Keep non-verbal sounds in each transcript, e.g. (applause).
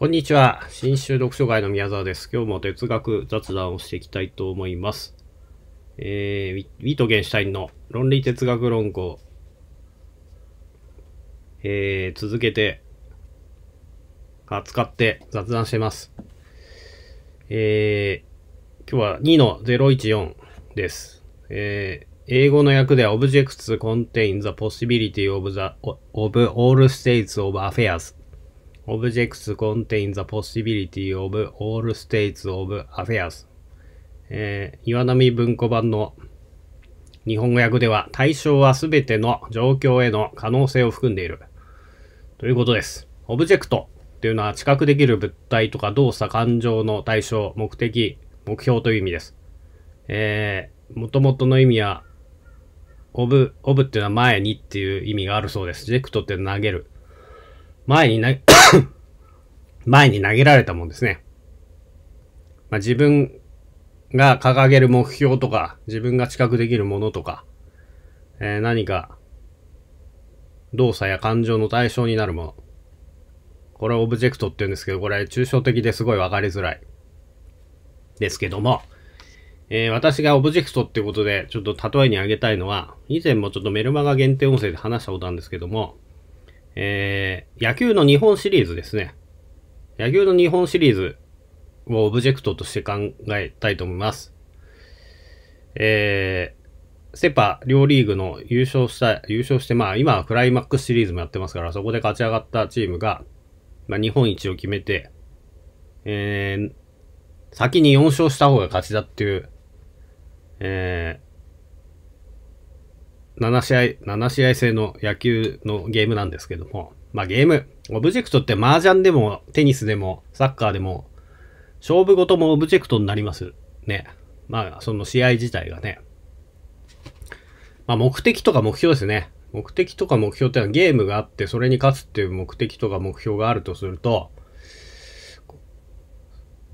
こんにちは。新州読書会の宮沢です。今日も哲学雑談をしていきたいと思います。えー、ウィートゲンシュタインの論理哲学論語、えー、続けて、扱って雑談してます。えー、今日は2 014です。えー、英語の訳では Objects contain the possibility of the, of all states of affairs Objects contain the possibility of all states of affairs、えー、岩波文庫版の日本語訳では対象は全ての状況への可能性を含んでいるということです。オブジェクトというのは知覚できる物体とか動作、感情の対象、目的、目標という意味です。えー、元々の意味は、オブ、オブっていうのは前にっていう意味があるそうです。ジェクトって投げる。前にな、(coughs) 前に投げられたもんですね。まあ、自分が掲げる目標とか、自分が知覚できるものとか、えー、何か動作や感情の対象になるもの。これはオブジェクトって言うんですけど、これ抽象的ですごいわかりづらい。ですけども、えー、私がオブジェクトってことでちょっと例えにあげたいのは、以前もちょっとメルマガ限定音声で話したことなんですけども、えー、野球の日本シリーズですね。野球の日本シリーズをオブジェクトとして考えたいと思います。えー、セパ両リーグの優勝した、優勝して、まあ今はクライマックスシリーズもやってますから、そこで勝ち上がったチームが、まあ日本一を決めて、えー、先に4勝した方が勝ちだっていう、えー、7試合、7試合制の野球のゲームなんですけども、まあゲーム、オブジェクトって麻雀でも、テニスでも、サッカーでも、勝負事もオブジェクトになりますね。まあ、その試合自体がね。まあ、目的とか目標ですね。目的とか目標ってのはゲームがあって、それに勝つっていう目的とか目標があるとすると、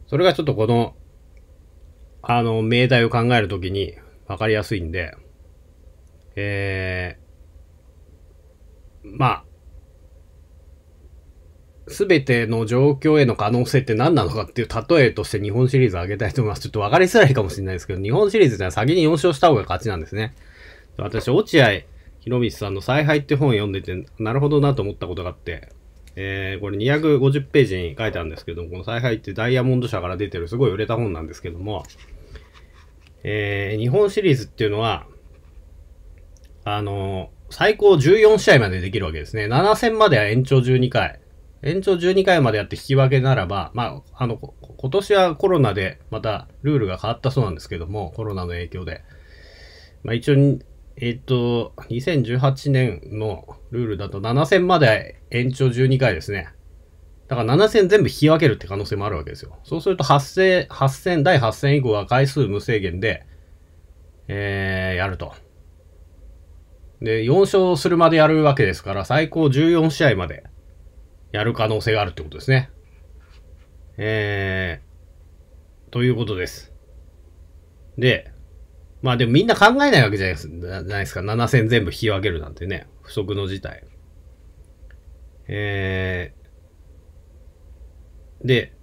それがちょっとこの、あの、命題を考えるときに分かりやすいんで、えー、まあ、すべての状況への可能性って何なのかっていう例えとして日本シリーズを挙げたいと思います。ちょっと分かりづらいかもしれないですけど、日本シリーズでは先に4勝した方が勝ちなんですね。私、落合博光さんの采配って本を読んでて、なるほどなと思ったことがあって、えー、これ250ページに書いてあるんですけども、この采配ってダイヤモンド社から出てるすごい売れた本なんですけども、えー、日本シリーズっていうのは、あの、最高14試合までできるわけですね。7戦までは延長12回。延長12回までやって引き分けならば、まあ、あの、今年はコロナでまたルールが変わったそうなんですけども、コロナの影響で。まあ、一応、えっ、と、2018年のルールだと7戦まで延長12回ですね。だから7戦全部引き分けるって可能性もあるわけですよ。そうすると8戦、8戦、第8戦以降は回数無制限で、えー、やると。で、4勝するまでやるわけですから、最高14試合までやる可能性があるってことですね。えー、ということです。で、まあでもみんな考えないわけじゃないですか。7戦全部引き分けるなんてね。不足の事態。えー、で、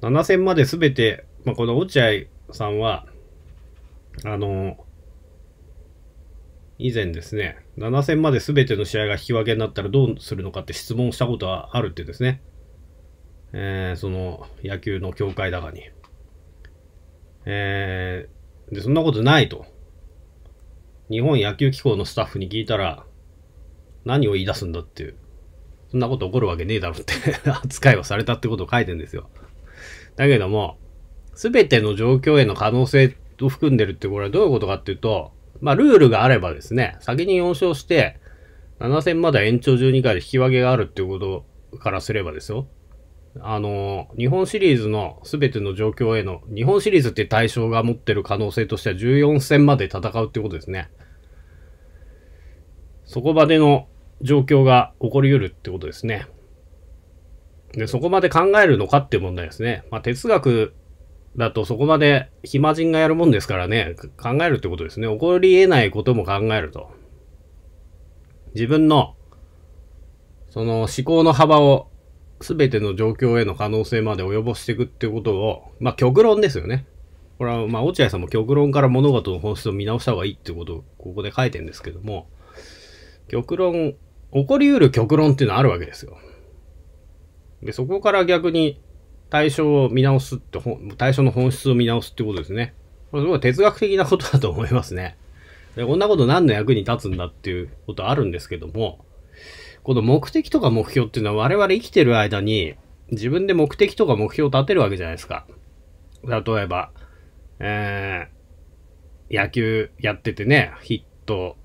7戦まで全て、まあ、この落合さんは、あの、以前ですね、7戦まで全ての試合が引き分けになったらどうするのかって質問したことはあるってですね、えー、その野球の協会だかに。えー、で、そんなことないと。日本野球機構のスタッフに聞いたら、何を言い出すんだっていう。そんなこと起こるわけねえだろって (laughs) 扱いをされたってことを書いてんですよ。だけども、すべての状況への可能性を含んでるってこれはどういうことかっていうと、まあ、ルールがあればですね、先に4勝して、7戦まだ延長12回で引き分けがあるっていうことからすればですよ。あの、日本シリーズの全ての状況への、日本シリーズって対象が持ってる可能性としては14戦まで戦うってことですね。そこまでの状況が起こり得るってことですね。で、そこまで考えるのかって問題ですね。まあ、哲学だとそこまで暇人がやるもんですからね、考えるってことですね。起こり得ないことも考えると。自分の、その思考の幅を全ての状況への可能性まで及ぼしていくってことを、まあ極論ですよね。これは、まあ落合さんも極論から物事の本質を見直した方がいいってことをここで書いてるんですけども、極論、起こり得る極論っていうのはあるわけですよ。で、そこから逆に対象を見直すって、対象の本質を見直すってことですね。これすごい哲学的なことだと思いますね。でこんなこと何の役に立つんだっていうことあるんですけども、この目的とか目標っていうのは我々生きてる間に自分で目的とか目標を立てるわけじゃないですか。例えば、えー、野球やっててね、ヒット、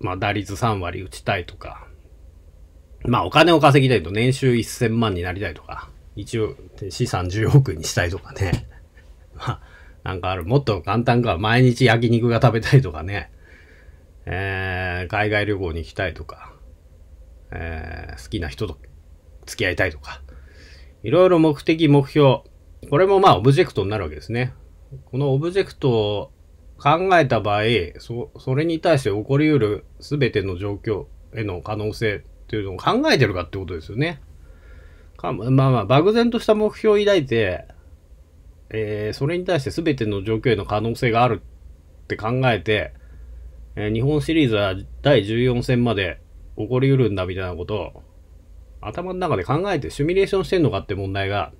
まあ打率3割打ちたいとか、まあお金を稼ぎたいと年収1000万になりたいとか、一応資産10億にしたいとかね。(laughs) まあ、なんかある。もっと簡単か。毎日焼肉が食べたいとかね。えー、海外旅行に行きたいとか。えー、好きな人と付き合いたいとか。いろいろ目的、目標。これもまあオブジェクトになるわけですね。このオブジェクトを考えた場合、そ、それに対して起こりうる全ての状況への可能性っていうのを考えてるかってことですよね。かまあまあ、漠然とした目標を抱いて、えー、それに対して全ての状況への可能性があるって考えて、えー、日本シリーズは第14戦まで起こりうるんだみたいなことを、頭の中で考えてシミュレーションしてんのかって問題が、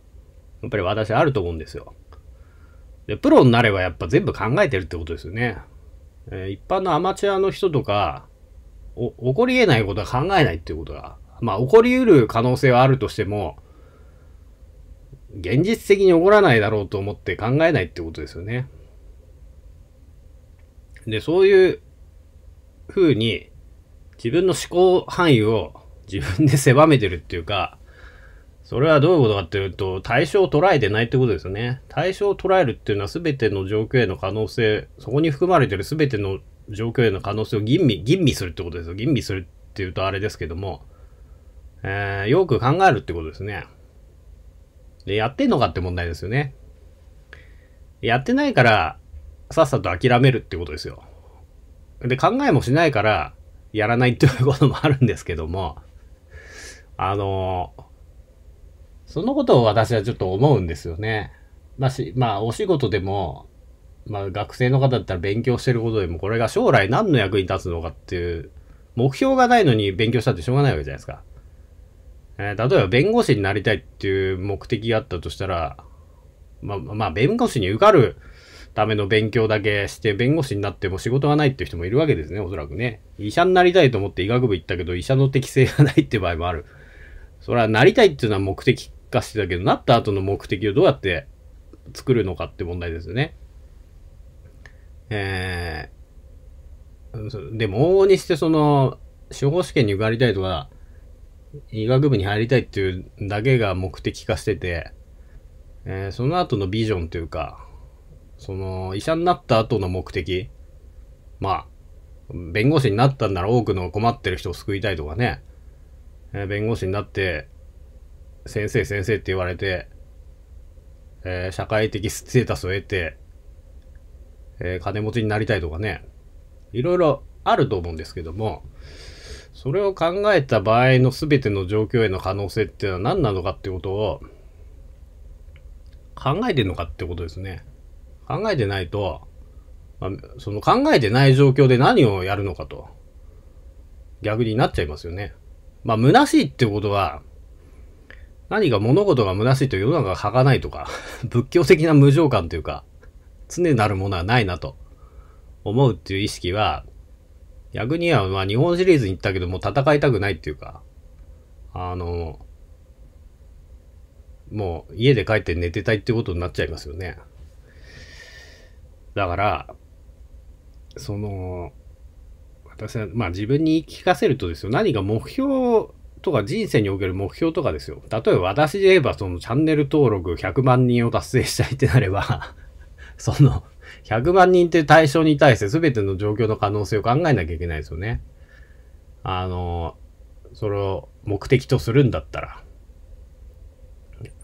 やっぱり私あると思うんですよ。で、プロになればやっぱ全部考えてるってことですよね。えー、一般のアマチュアの人とか、お、起こり得ないことは考えないっていうことがまあ起こりうる可能性はあるとしても、現実的に起こらないだろうと思って考えないってことですよね。で、そういうふうに自分の思考範囲を自分で狭めてるっていうか、それはどういうことかっていうと、対象を捉えてないってことですよね。対象を捉えるっていうのは全ての状況への可能性、そこに含まれてる全ての状況への可能性を吟味、吟味するってことですよ。吟味するっていうとあれですけども、えー、よく考えるってことですね。で、やってんのかって問題ですよね。やってないから、さっさと諦めるってことですよ。で、考えもしないから、やらないっていうこともあるんですけども、あのー、そのことを私はちょっと思うんですよね。まあ、し、まあ、お仕事でも、まあ、学生の方だったら勉強してることでも、これが将来何の役に立つのかっていう、目標がないのに勉強したってしょうがないわけじゃないですか。えー、例えば弁護士になりたいっていう目的があったとしたら、ままあ、弁護士に受かるための勉強だけして、弁護士になっても仕事がないっていう人もいるわけですね、おそらくね。医者になりたいと思って医学部行ったけど、医者の適性がないって場合もある。それはなりたいっていうのは目的化してたけど、なった後の目的をどうやって作るのかって問題ですよね。えー、でも往々にしてその、司法試験に受かりたいとか、医学部に入りたいっていうだけが目的化してて、えー、その後のビジョンというか、その、医者になった後の目的、まあ、弁護士になったんなら多くの困ってる人を救いたいとかね、えー、弁護士になって、先生先生って言われて、えー、社会的ステータスを得て、えー、金持ちになりたいとかね、いろいろあると思うんですけども、それを考えた場合の全ての状況への可能性っていうのは何なのかってことを考えてんのかってことですね。考えてないと、その考えてない状況で何をやるのかと、逆になっちゃいますよね。まあ、虚しいってことは、何か物事が虚しいと世の中が儚いとか、(laughs) 仏教的な無常感というか、常なるものはないなと思うっていう意識は、逆にはまあ日本シリーズに行ったけども戦いたくないっていうか、あの、もう家で帰って寝てたいってことになっちゃいますよね。だから、その、私は、まあ自分に言い聞かせるとですよ、何か目標とか人生における目標とかですよ。例えば私で言えばそのチャンネル登録100万人を達成したいってなれば (laughs) その100万人という対象に対して全ての状況の可能性を考えなきゃいけないですよね。あの、それを目的とするんだったら、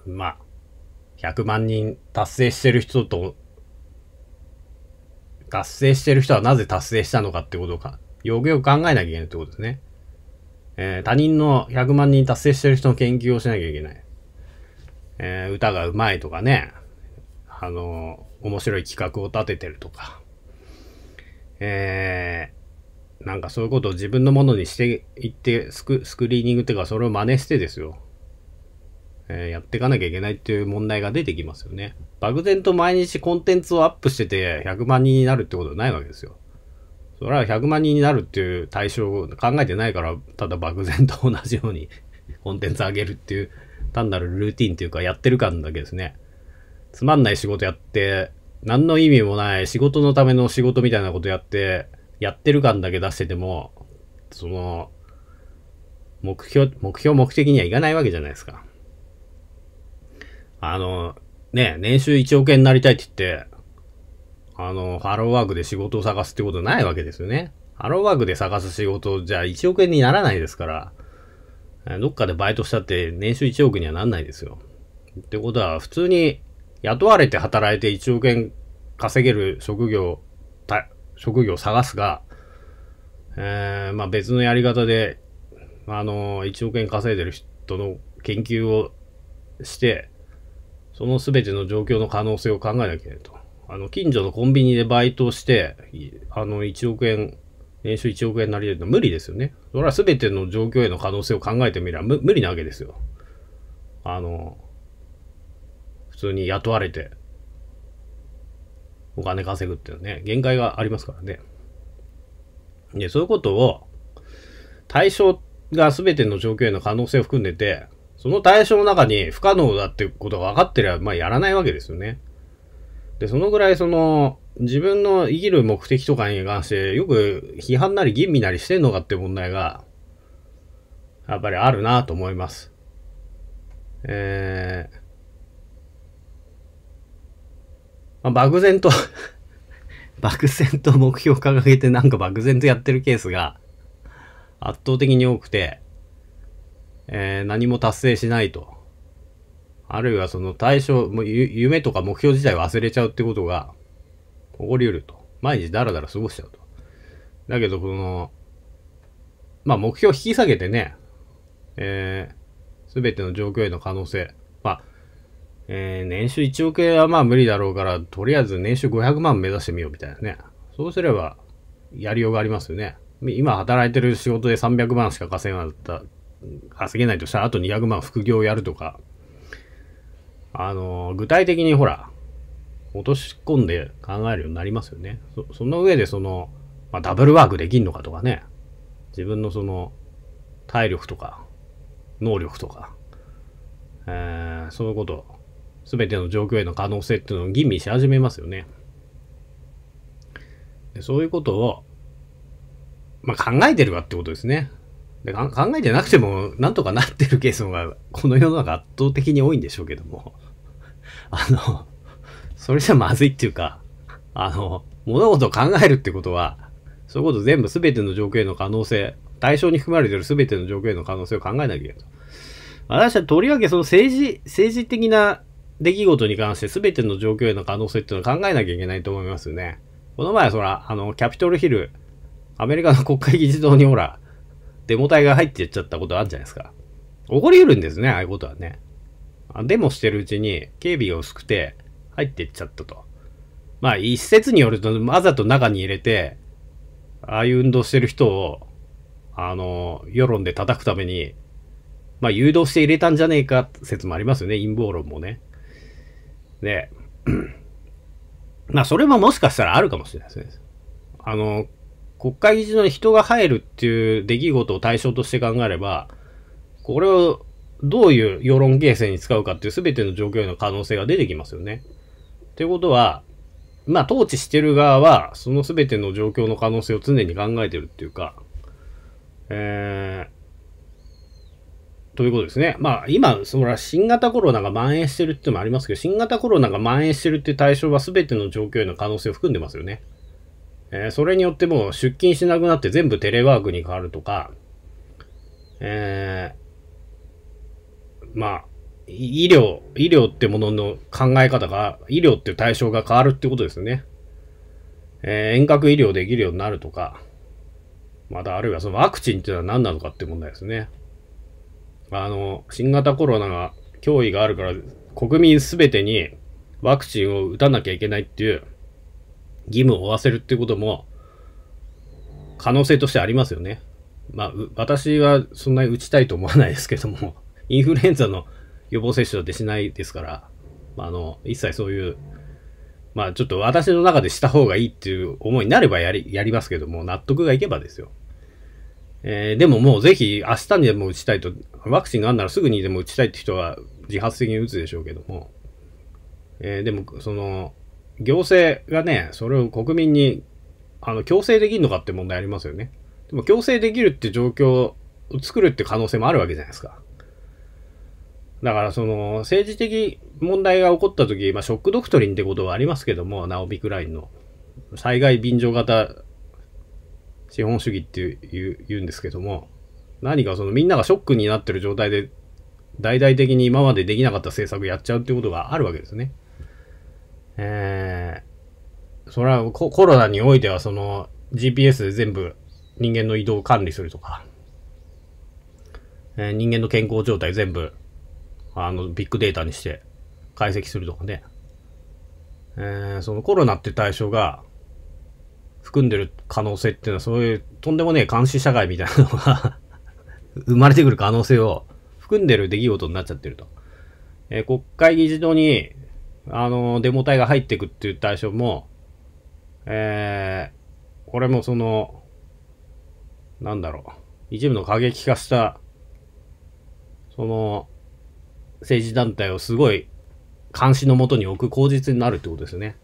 まあ、100万人達成してる人と、達成してる人はなぜ達成したのかってことか、よくよく考えなきゃいけないってことですね。えー、他人の100万人達成してる人の研究をしなきゃいけない。えー、歌がうまいとかね、あの、面白い企画を立ててるとか、えー、なんかそういうことを自分のものにしていってスク、スクリーニングっていうかそれを真似してですよ。えー、やっていかなきゃいけないっていう問題が出てきますよね。漠然と毎日コンテンツをアップしてて100万人になるってことはないわけですよ。それは100万人になるっていう対象を考えてないから、ただ漠然と同じように (laughs) コンテンツ上げるっていう単なるルーティンっていうかやってる感だけですね。つまんない仕事やって、何の意味もない仕事のための仕事みたいなことやって、やってる感だけ出してても、その、目標、目標目的にはいかないわけじゃないですか。あの、ね、年収1億円になりたいって言って、あの、ハローワークで仕事を探すってことないわけですよね。ハローワークで探す仕事じゃ1億円にならないですから、どっかでバイトしたって年収1億にはなんないですよ。ってことは、普通に雇われて働いて1億円稼げる職業、職業を探すが、えー、まあ別のやり方で、あの、1億円稼いでる人の研究をして、その全ての状況の可能性を考えなきゃいけないと。あの、近所のコンビニでバイトして、あの、1億円、年収1億円になり得るの無理ですよね。それは全ての状況への可能性を考えてみれば無無理なわけですよ。あの、通に雇われて、お金稼ぐっていうのはね、限界がありますからね。で、そういうことを、対象が全ての状況への可能性を含んでて、その対象の中に不可能だってことが分かってれば、まあやらないわけですよね。で、そのぐらいその、自分の生きる目的とかに関して、よく批判なり吟味なりしてんのかって問題が、やっぱりあるなと思います。えー、まあ、漠然と (laughs) 漠然と目標を掲げてなんか漠然とやってるケースが圧倒的に多くて、えー、何も達成しないと。あるいはその対象、もう夢とか目標自体忘れちゃうってことが起こり得ると。毎日ダラダラ過ごしちゃうと。だけど、この、まあ目標を引き下げてね、えー、すべての状況への可能性、えー、年収1億円はまあ無理だろうから、とりあえず年収500万目指してみようみたいなね。そうすれば、やりようがありますよね。今働いてる仕事で300万しか稼げなかった、稼げないとしたら、あと200万副業やるとか。あのー、具体的にほら、落とし込んで考えるようになりますよね。そその上でその、まあ、ダブルワークできんのかとかね。自分のその、体力とか、能力とか、えー、そういうこと全ての状況への可能性っていうのを吟味し始めますよね。でそういうことを、まあ、考えてるかってことですね。で考えてなくても、なんとかなってるケースの方が、この世の中圧倒的に多いんでしょうけども。(laughs) あの、それじゃまずいっていうか、あの、物事を考えるってことは、そういうこと全部全ての状況への可能性、対象に含まれてる全ての状況への可能性を考えなきゃいけないと。私はとりわけその政治、政治的な出来事に関して全ての状況への可能性っていうのを考えなきゃいけないと思いますよね。この前、そら、あの、キャピトルヒル、アメリカの国会議事堂にほら、デモ隊が入ってっちゃったことあるじゃないですか。起こり得るんですね、ああいうことはね。デモしてるうちに警備が薄くて入ってっちゃったと。まあ一説によると、わざと中に入れて、ああいう運動してる人を、あの、世論で叩くために、まあ誘導して入れたんじゃねえか説もありますよね、陰謀論もね。で (clears throat) まあ、それももしかしたらあるかもしれないですね。あの、国会議事堂に人が入るっていう出来事を対象として考えれば、これをどういう世論形成に使うかっていう全ての状況への可能性が出てきますよね。ということは、まあ、統治してる側は、その全ての状況の可能性を常に考えてるっていうか、えー、ということですね。まあ、今、そら新型コロナが蔓延してるってのもありますけど、新型コロナが蔓延してるって対象は全ての状況への可能性を含んでますよね。えー、それによってもう出勤しなくなって全部テレワークに変わるとか、えー、まあ、医療、医療ってものの考え方が、医療っていう対象が変わるってことですよね。えー、遠隔医療できるようになるとか、またあるいはそのワクチンっていうのは何なのかって問題ですね。あの、新型コロナが脅威があるから、国民すべてにワクチンを打たなきゃいけないっていう義務を負わせるっていうことも、可能性としてありますよね。まあ、私はそんなに打ちたいと思わないですけども、(laughs) インフルエンザの予防接種はんてしないですから、あの、一切そういう、まあちょっと私の中でした方がいいっていう思いになればやり、やりますけども、納得がいけばですよ。えー、でももうぜひ明日にでも打ちたいと、ワクチンがあんならすぐにでも打ちたいって人は自発的に打つでしょうけども、えー、でもその、行政がね、それを国民に、あの、強制できるのかって問題ありますよね。でも強制できるって状況を作るって可能性もあるわけじゃないですか。だからその、政治的問題が起こった時、まあ、ショックドクトリンってことはありますけども、ナオビクラインの。災害便乗型資本主義っていう言うんですけども、何かそのみんながショックになってる状態で、大々的に今までできなかった政策やっちゃうっていうことがあるわけですね。えー、それはコロナにおいてはその GPS で全部人間の移動を管理するとか、えー、人間の健康状態全部、あの、ビッグデータにして解析するとかね。えー、そのコロナって対象が、含んでる可能性っていうのは、そういうとんでもねえ監視社会みたいなのが (laughs) 生まれてくる可能性を含んでる出来事になっちゃってると。えー、国会議事堂に、あのー、デモ隊が入ってくっていう対象も、えー、これもその、なんだろう、一部の過激化した、その、政治団体をすごい監視のもとに置く口実になるってことですよね。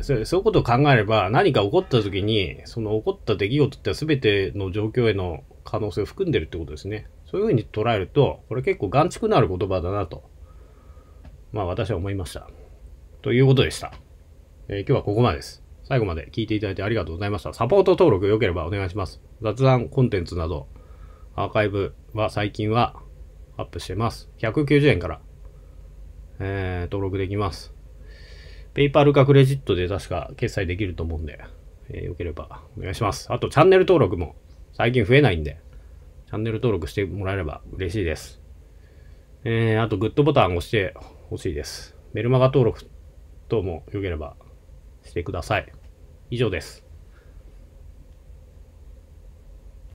そういうことを考えれば何か起こった時にその起こった出来事って全ての状況への可能性を含んでるってことですね。そういうふうに捉えるとこれ結構頑畜のある言葉だなとまあ私は思いました。ということでした。えー、今日はここまでです。最後まで聞いていただいてありがとうございました。サポート登録良ければお願いします。雑談コンテンツなどアーカイブは最近はアップしてます。190円から、えー、登録できます。ペイパルかクレジットで確か決済できると思うんで、えー、よければお願いします。あとチャンネル登録も最近増えないんで、チャンネル登録してもらえれば嬉しいです。えー、あとグッドボタン押してほしいです。メルマガ登録等もよければしてください。以上です。